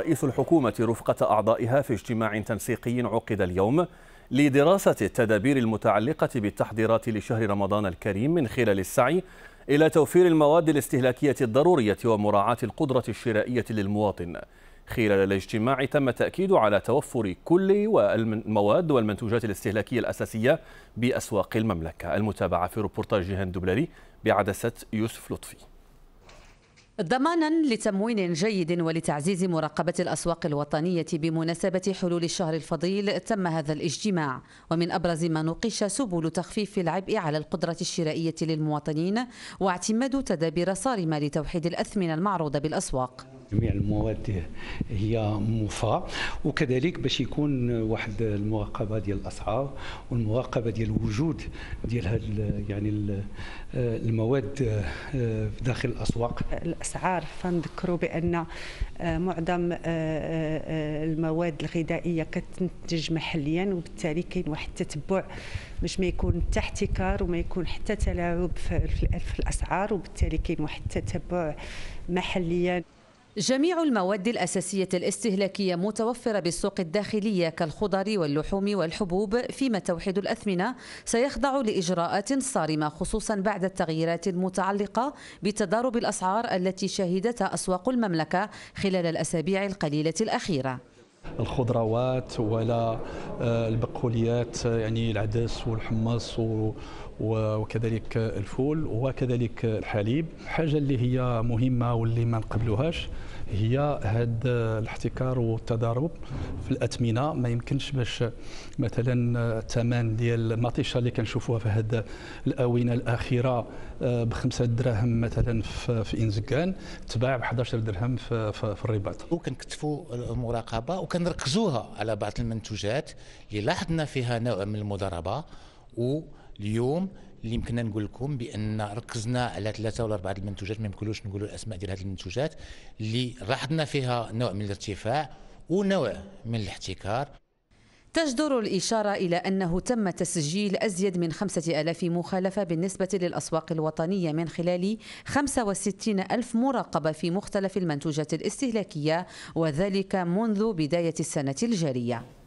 رئيس الحكومة رفقة أعضائها في اجتماع تنسيقي عقد اليوم لدراسة التدابير المتعلقة بالتحضيرات لشهر رمضان الكريم من خلال السعي إلى توفير المواد الاستهلاكية الضرورية ومراعاة القدرة الشرائية للمواطن خلال الاجتماع تم التأكيد على توفر كل المواد والمنتوجات الاستهلاكية الأساسية بأسواق المملكة المتابعة في روبورتاج جهان دبلري بعدسة يوسف لطفي ضمانا لتموين جيد ولتعزيز مراقبة الأسواق الوطنية بمناسبة حلول الشهر الفضيل تم هذا الاجتماع ومن أبرز ما نوقش سبل تخفيف العبء على القدرة الشرائية للمواطنين واعتماد تدابير صارمة لتوحيد الأثمنة المعروضة بالأسواق جميع المواد هي موفاه وكذلك باش يكون واحد المراقبه ديال الاسعار والمراقبه ديال الوجود ديال هاد يعني آه، المواد آه، داخل الاسواق الاسعار فنذكروا بان آه، معظم المواد الغذائيه كتنتج محليا وبالتالي كاين واحد التتبع باش ما يكون حتى احتكار وما يكون حتى تلاعب في الاسعار وبالتالي كاين واحد التتبع محليا جميع المواد الأساسية الاستهلاكية متوفرة بالسوق الداخلية كالخضر واللحوم والحبوب فيما توحد الأثمنة سيخضع لإجراءات صارمة خصوصا بعد التغييرات المتعلقة بتضارب الأسعار التي شهدتها أسواق المملكة خلال الأسابيع القليلة الأخيرة الخضروات ولا آه، البقوليات آه، يعني العدس والحمص وكذلك الفول وكذلك الحليب الحاجه اللي هي مهمه واللي ما نقبلوهاش هي هذا الاحتكار والتضارب في الاثمنه ما يمكنش باش مثلا الثمن ديال المطيشه اللي كنشوفوها في هذا الاونه الاخيره آه، بخمسة دراهم مثلا في انزكان تباع ب 11 درهم في الرباط وكنكتفوا المراقبه وكنركزوها على بعض المنتوجات اللي لاحظنا فيها نوع من المضاربه واليوم اللي يمكننا نقول لكم بان ركزنا على ثلاثه ولا اربعه المنتوجات ما يمكنلوش نقولوا الاسماء ديال هذه المنتوجات اللي لاحظنا فيها نوع من الارتفاع ونوع من الاحتكار تجدر الإشارة إلى أنه تم تسجيل أزيد من 5000 مخالفة بالنسبة للأسواق الوطنية من خلال وستين ألف مراقبة في مختلف المنتوجات الاستهلاكية وذلك منذ بداية السنة الجارية